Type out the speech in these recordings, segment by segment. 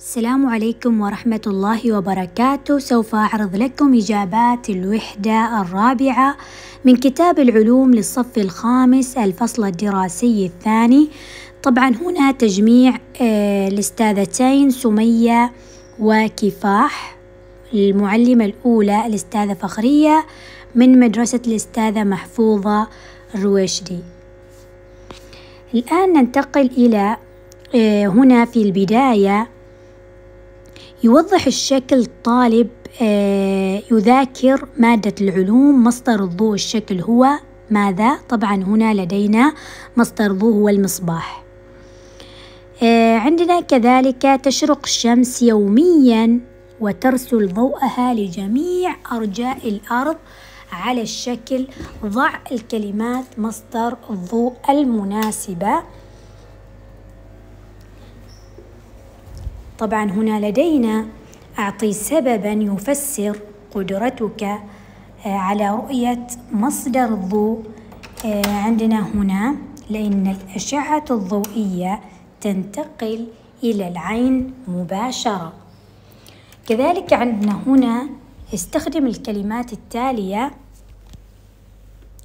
السلام عليكم ورحمة الله وبركاته سوف أعرض لكم إجابات الوحدة الرابعة من كتاب العلوم للصف الخامس الفصل الدراسي الثاني طبعا هنا تجميع آه، الأستاذتين سمية وكفاح المعلمة الأولى الأستاذة فخرية من مدرسة الأستاذة محفوظة الرويشدي الآن ننتقل إلى آه، هنا في البداية يوضح الشكل طالب آه، يذاكر مادة العلوم مصدر الضوء الشكل هو ماذا؟ طبعا هنا لدينا مصدر ضوء هو المصباح آه، عندنا كذلك تشرق الشمس يوميا وترسل ضوءها لجميع أرجاء الأرض على الشكل ضع الكلمات مصدر الضوء المناسبة طبعا هنا لدينا أعطي سببا يفسر قدرتك آه، على رؤية مصدر الضوء آه، عندنا هنا لأن الأشعة الضوئية تنتقل إلى العين مباشرة كذلك عندنا هنا استخدم الكلمات التالية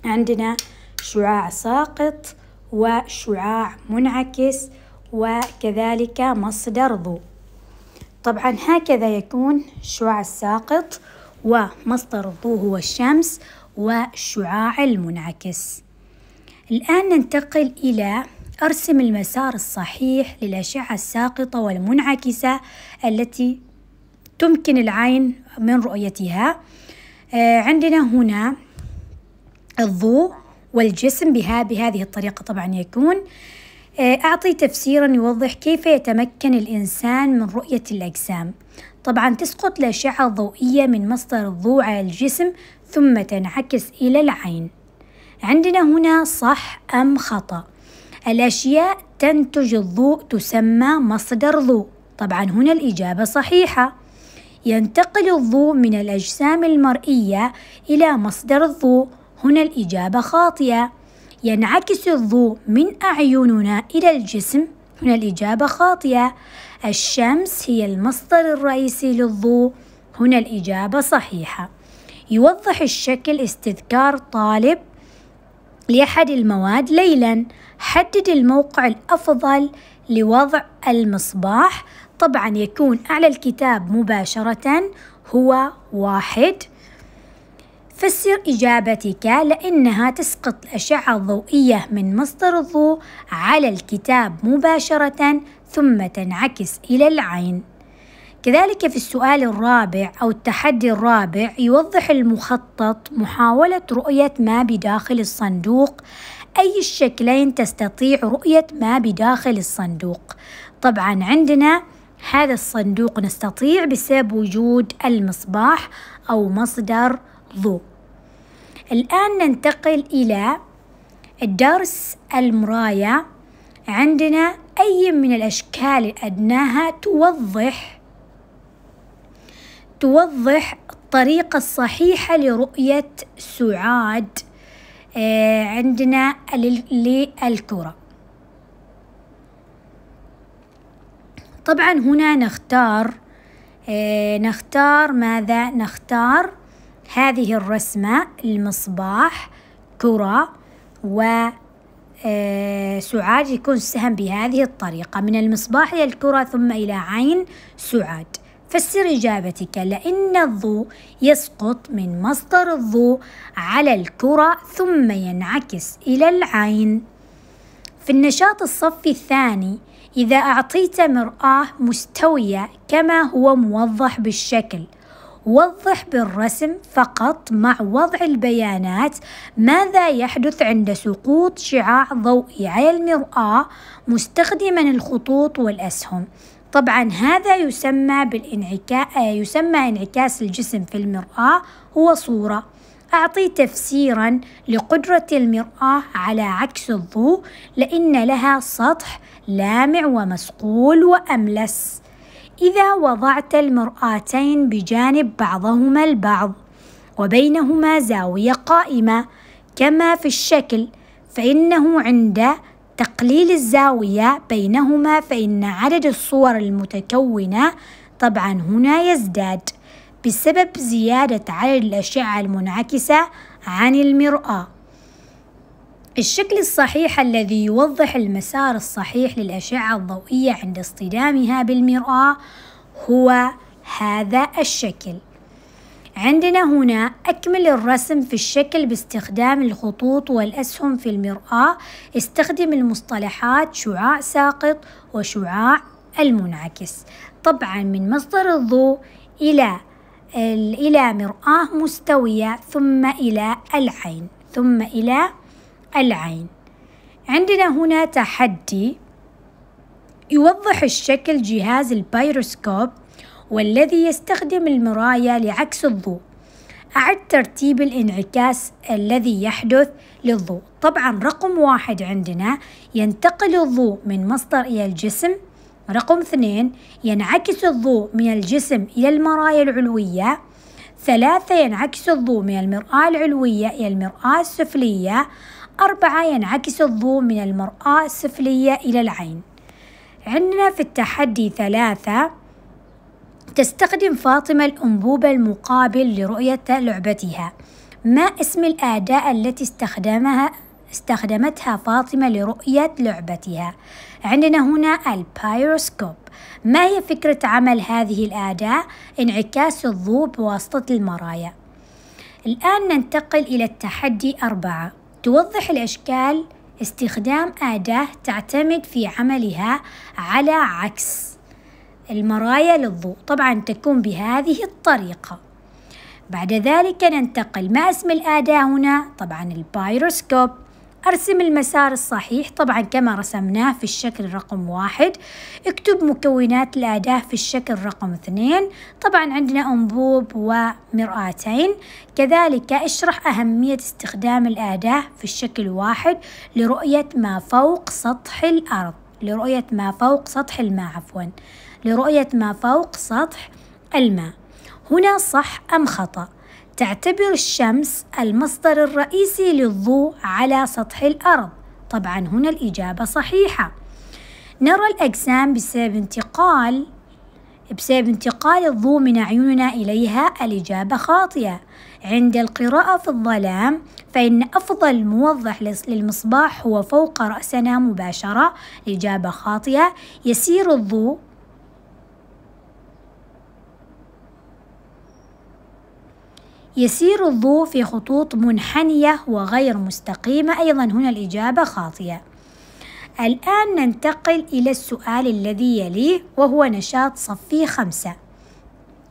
عندنا شعاع ساقط وشعاع منعكس وكذلك مصدر ضوء طبعا هكذا يكون الشعاع الساقط ومصدر الضوء هو الشمس والشعاع المنعكس الآن ننتقل إلى أرسم المسار الصحيح للأشعة الساقطة والمنعكسة التي تمكن العين من رؤيتها آه، عندنا هنا الضوء والجسم بها بهذه الطريقة طبعا يكون آه، أعطي تفسيرا يوضح كيف يتمكن الإنسان من رؤية الأجسام طبعا تسقط الأشعة الضوئية من مصدر الضوء على الجسم ثم تنعكس إلى العين عندنا هنا صح أم خطأ الأشياء تنتج الضوء تسمى مصدر ضوء طبعا هنا الإجابة صحيحة ينتقل الضوء من الأجسام المرئية إلى مصدر الضوء هنا الإجابة خاطئة ينعكس الضوء من أعيننا إلى الجسم؟ هنا الإجابة خاطئة الشمس هي المصدر الرئيسي للضوء هنا الإجابة صحيحة يوضح الشكل استذكار طالب لأحد المواد ليلا حدد الموقع الأفضل لوضع المصباح طبعا يكون أعلى الكتاب مباشرة هو واحد فسر إجابتك لأنها تسقط الأشعة الضوئية من مصدر الضوء على الكتاب مباشرة ثم تنعكس إلى العين كذلك في السؤال الرابع أو التحدي الرابع يوضح المخطط محاولة رؤية ما بداخل الصندوق أي الشكلين تستطيع رؤية ما بداخل الصندوق طبعا عندنا هذا الصندوق نستطيع بسبب وجود المصباح أو مصدر ضوء الآن ننتقل إلى درس المراية عندنا أي من الأشكال أدناها توضح توضح الطريقة الصحيحة لرؤية سعاد آه، عندنا للكرة طبعا هنا نختار آه، نختار ماذا نختار هذه الرسمة المصباح كرة و آه، سعاد يكون السهم بهذه الطريقة من المصباح إلى الكرة ثم إلى عين سعاد فسر إجابتك لأن الضوء يسقط من مصدر الضوء على الكرة ثم ينعكس إلى العين في النشاط الصفي الثاني إذا أعطيت مرآة مستوية كما هو موضح بالشكل وضح بالرسم فقط مع وضع البيانات ماذا يحدث عند سقوط شعاع ضوئي على المرآة مستخدما الخطوط والأسهم طبعا هذا يسمى بالانعكاس آه، يسمى انعكاس الجسم في المرآة هو صورة أعطي تفسيرا لقدرة المرآة على عكس الضوء لأن لها سطح لامع ومصقول وأملس إذا وضعت المرآتين بجانب بعضهما البعض وبينهما زاوية قائمة كما في الشكل فإنه عند تقليل الزاوية بينهما فإن عدد الصور المتكونة طبعا هنا يزداد بسبب زيادة عدد الأشعة المنعكسة عن المرآة الشكل الصحيح الذي يوضح المسار الصحيح للأشعة الضوئية عند اصطدامها بالمرآة هو هذا الشكل عندنا هنا أكمل الرسم في الشكل باستخدام الخطوط والأسهم في المرآة استخدم المصطلحات شعاع ساقط وشعاع المنعكس طبعا من مصدر الضوء إلى إلى مرآة مستوية ثم إلى العين ثم إلى العين عندنا هنا تحدي يوضح الشكل جهاز البيروسكوب والذي يستخدم المراية لعكس الضوء أعد ترتيب الانعكاس الذي يحدث للضوء طبعا رقم واحد عندنا ينتقل الضوء من مصدر إلى الجسم رقم اثنين ينعكس الضوء من الجسم إلى المرايا العلوية ثلاثة ينعكس الضوء من المرآة العلوية إلى المرآة السفلية أربعة ينعكس الضوء من المرآة السفلية إلى العين عندنا في التحدي ثلاثة تستخدم فاطمة الأنبوبة المقابل لرؤية لعبتها ما اسم الأداة التي استخدمها استخدمتها فاطمة لرؤية لعبتها عندنا هنا البايروسكوب ما هي فكرة عمل هذه الأداة؟ انعكاس الضوء بواسطة المرايا الآن ننتقل إلى التحدي أربعة توضح الأشكال استخدام أداة تعتمد في عملها على عكس المرايا للضوء طبعا تكون بهذه الطريقة بعد ذلك ننتقل ما اسم الأداة هنا طبعا البايروسكوب أرسم المسار الصحيح طبعا كما رسمناه في الشكل رقم واحد اكتب مكونات الأداة في الشكل رقم اثنين طبعا عندنا أنبوب ومرآتين كذلك اشرح أهمية استخدام الأداة في الشكل واحد لرؤية ما فوق سطح الأرض لرؤية ما فوق سطح الماء عفوا لرؤية ما فوق سطح الماء هنا صح أم خطأ تعتبر الشمس المصدر الرئيسي للضوء على سطح الأرض طبعا هنا الإجابة صحيحة نرى الأجسام بسبب انتقال بسبب انتقال الضوء من أعيننا إليها الإجابة خاطئة عند القراءة في الظلام فإن أفضل موضح للمصباح هو فوق رأسنا مباشرة الإجابة خاطئة يسير الضوء يسير الضوء في خطوط منحنية وغير مستقيمة أيضا هنا الإجابة خاطئة الآن ننتقل إلى السؤال الذي يليه وهو نشاط صفي خمسة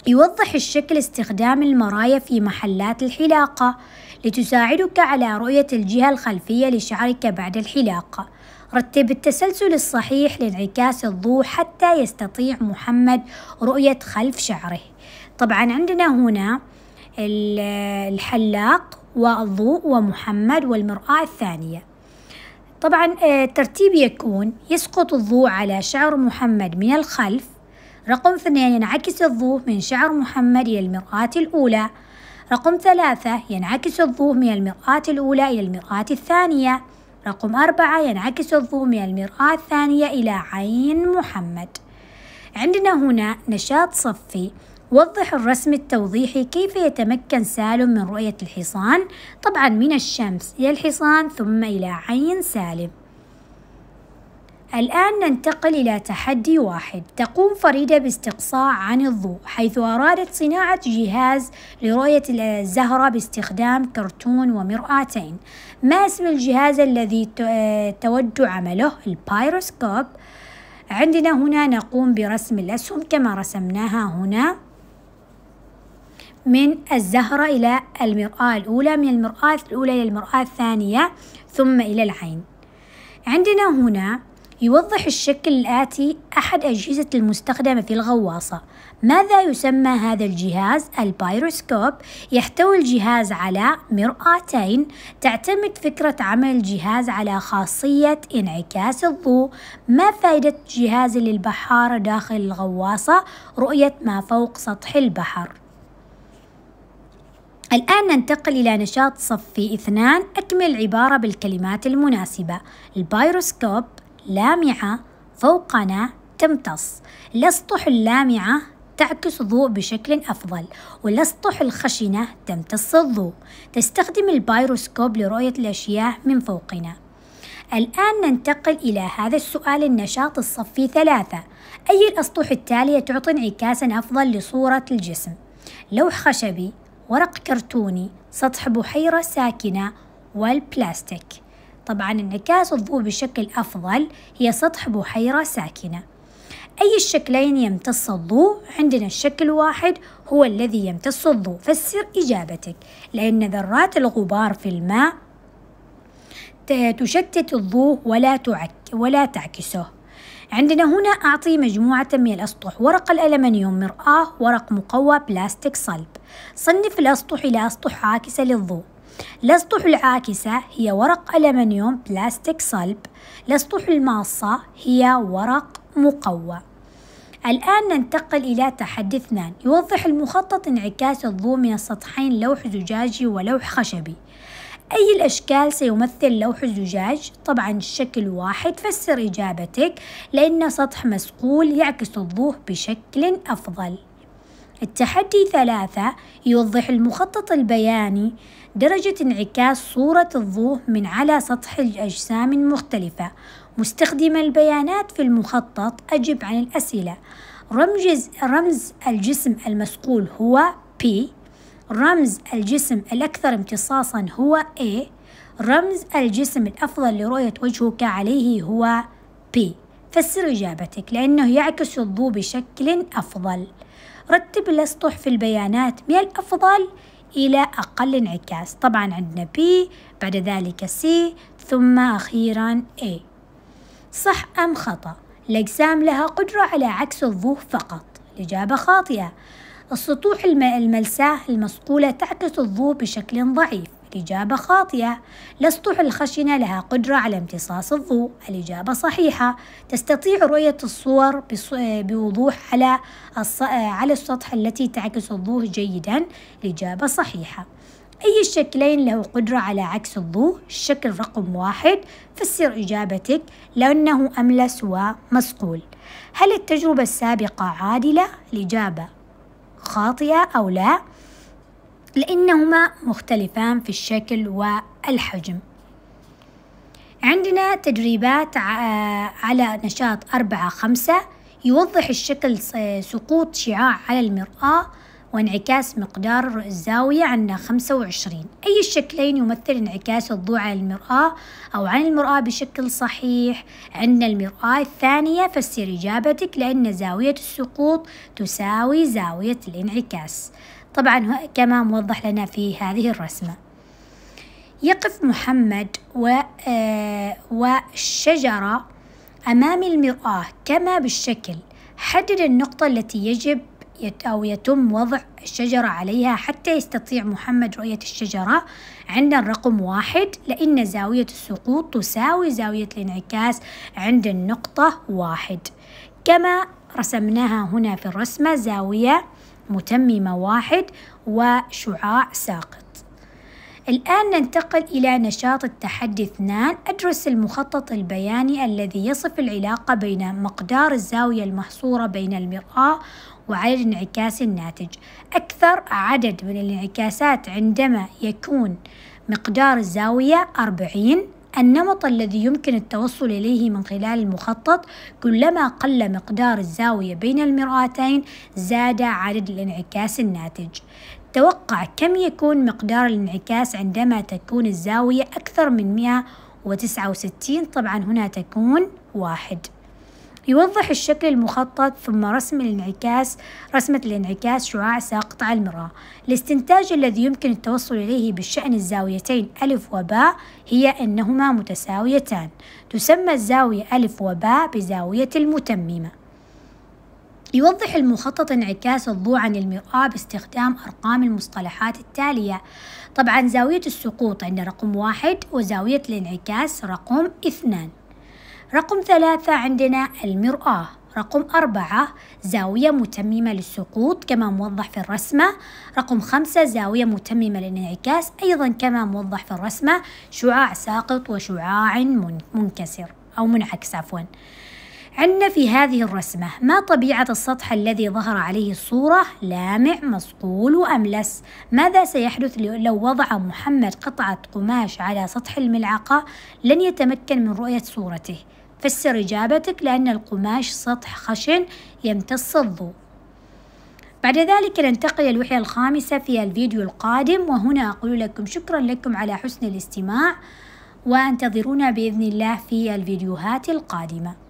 يوضح الشكل استخدام المرايا في محلات الحلاقة لتساعدك على رؤية الجهة الخلفية لشعرك بعد الحلاقة رتب التسلسل الصحيح لانعكاس الضوء حتى يستطيع محمد رؤية خلف شعره طبعا عندنا هنا الحلاق والضوء ومحمد والمرآة الثانية طبعا الترتيب آه، يكون يسقط الضوء على شعر محمد من الخلف رقم اثنين ينعكس الضوء من شعر محمد إلى المرآة الأولى رقم ثلاثة ينعكس الضوء من المرآة الأولى إلى المرآة الثانية رقم أربعة ينعكس الضوء من المرآة الثانية إلى عين محمد عندنا هنا نشاط صفي وضح الرسم التوضيحي كيف يتمكن سالم من رؤية الحصان طبعا من الشمس إلى الحصان ثم إلى عين سالم الآن ننتقل إلى تحدي واحد تقوم فريدة باستقصاء عن الضوء حيث أرادت صناعة جهاز لرؤية الزهرة باستخدام كرتون ومرآتين ما اسم الجهاز الذي تود عمله البايروسكوب عندنا هنا نقوم برسم الأسهم كما رسمناها هنا من الزهرة إلى المرآة الأولى من المرآة الأولى إلى المرآة الثانية ثم إلى العين عندنا هنا يوضح الشكل الآتي أحد أجهزة المستخدمة في الغواصة ماذا يسمى هذا الجهاز؟ البايروسكوب يحتوي الجهاز على مرآتين تعتمد فكرة عمل الجهاز على خاصية انعكاس الضوء ما فائدة جهاز للبحارة داخل الغواصة؟ رؤية ما فوق سطح البحر الآن ننتقل إلى نشاط صفي اثنان أكمل العبارة بالكلمات المناسبة البيروسكوب لامعة فوقنا تمتص الأسطح اللامعة تعكس الضوء بشكل أفضل والأسطح الخشنة تمتص الضوء تستخدم البيروسكوب لرؤية الأشياء من فوقنا الآن ننتقل إلى هذا السؤال النشاط الصفي ثلاثة أي الأسطح التالية تعطي انعكاسا أفضل لصورة الجسم؟ لوح خشبي ورق كرتوني سطح بحيرة ساكنة والبلاستيك طبعا انعكاس الضوء بشكل أفضل هي سطح بحيرة ساكنة أي الشكلين يمتص الضوء؟ عندنا الشكل واحد هو الذي يمتص الضوء فسر إجابتك لأن ذرات الغبار في الماء تشتت الضوء ولا, تعك ولا تعكسه عندنا هنا أعطي مجموعة من الأسطح ورق الألمنيوم مرآة ورق مقوى بلاستيك صلب صنف الأسطح إلى أسطح عاكسة للضوء الأسطح العاكسة هي ورق ألمنيوم بلاستيك صلب الأسطح الماصة هي ورق مقوى الآن ننتقل إلى تحدي اثنان يوضح المخطط انعكاس الضوء من السطحين لوح زجاجي ولوح خشبي أي الأشكال سيمثل لوح الزجاج؟ طبعا الشكل واحد فسر إجابتك لأن سطح مسقول يعكس الضوء بشكل أفضل التحدي ثلاثة يوضح المخطط البياني درجة انعكاس صورة الضوء من على سطح الأجسام المختلفة مستخدم البيانات في المخطط أجب عن الأسئلة رمز, رمز الجسم المسقول هو P رمز الجسم الأكثر امتصاصا هو A رمز الجسم الأفضل لرؤية وجهك عليه هو P فسر إجابتك لأنه يعكس الضوء بشكل أفضل رتب الأسطح في البيانات من الأفضل إلى أقل انعكاس طبعا عندنا B بعد ذلك C ثم أخيرا A صح أم خطأ؟ الأجسام لها قدرة على عكس الضوء فقط الإجابة خاطئة السطوح الملساة المصقولة تعكس الضوء بشكل ضعيف إجابة خاطئة الأسطح الخشنة لها قدرة على امتصاص الضوء الإجابة صحيحة تستطيع رؤية الصور بوضوح على على السطح التي تعكس الضوء جيدا الإجابة صحيحة أي الشكلين له قدرة على عكس الضوء الشكل رقم واحد فسر إجابتك لأنه أملس ومصقول هل التجربة السابقة عادلة؟ الإجابة خاطئة أو لا؟ لأنهما مختلفان في الشكل والحجم عندنا تدريبات على نشاط أربعة خمسة يوضح الشكل سقوط شعاع على المرآة وانعكاس مقدار الزاوية خمسة 25 أي الشكلين يمثل انعكاس الضوء على المرآة أو عن المرآة بشكل صحيح عندنا المرآة الثانية فسر إجابتك لأن زاوية السقوط تساوي زاوية الانعكاس طبعا كما موضح لنا في هذه الرسمة يقف محمد و آه، والشجرة أمام المرآة كما بالشكل حدد النقطة التي يجب يت أو يتم وضع الشجرة عليها حتى يستطيع محمد رؤية الشجرة عند الرقم واحد لأن زاوية السقوط تساوي زاوية الانعكاس عند النقطة واحد كما رسمناها هنا في الرسمة زاوية متممة واحد وشعاع ساقط الآن ننتقل إلى نشاط التحدي اثنان أدرس المخطط البياني الذي يصف العلاقة بين مقدار الزاوية المحصورة بين المرآة وعدد انعكاس الناتج أكثر عدد من الانعكاسات عندما يكون مقدار الزاوية 40 النمط الذي يمكن التوصل إليه من خلال المخطط كلما قل مقدار الزاوية بين المرآتين زاد عدد الانعكاس الناتج توقع كم يكون مقدار الانعكاس عندما تكون الزاوية أكثر من 169 طبعا هنا تكون واحد يوضح الشكل المخطط ثم رسم الانعكاس رسمة الانعكاس شعاع ساقط على المرآة الاستنتاج الذي يمكن التوصل إليه بالشأن الزاويتين ألف وباء هي أنهما متساويتان تسمى الزاوية ألف وباء بزاوية المتممة يوضح المخطط انعكاس الضوء عن المرآة باستخدام أرقام المصطلحات التالية طبعا زاوية السقوط عند رقم واحد وزاوية الانعكاس رقم اثنان رقم ثلاثة عندنا المرآة رقم أربعة زاوية متممة للسقوط كما موضح في الرسمة رقم خمسة زاوية متممة للانعكاس أيضا كما موضح في الرسمة شعاع ساقط وشعاع منكسر أو منعكس عفوا عندنا في هذه الرسمة ما طبيعة السطح الذي ظهر عليه الصورة لامع مصقول وأملس ماذا سيحدث لو وضع محمد قطعة قماش على سطح الملعقة لن يتمكن من رؤية صورته فسر إجابتك لأن القماش سطح خشن يمتص الضوء بعد ذلك ننتقل الوحية الخامسة في الفيديو القادم وهنا أقول لكم شكرا لكم على حسن الاستماع وانتظرونا بإذن الله في الفيديوهات القادمة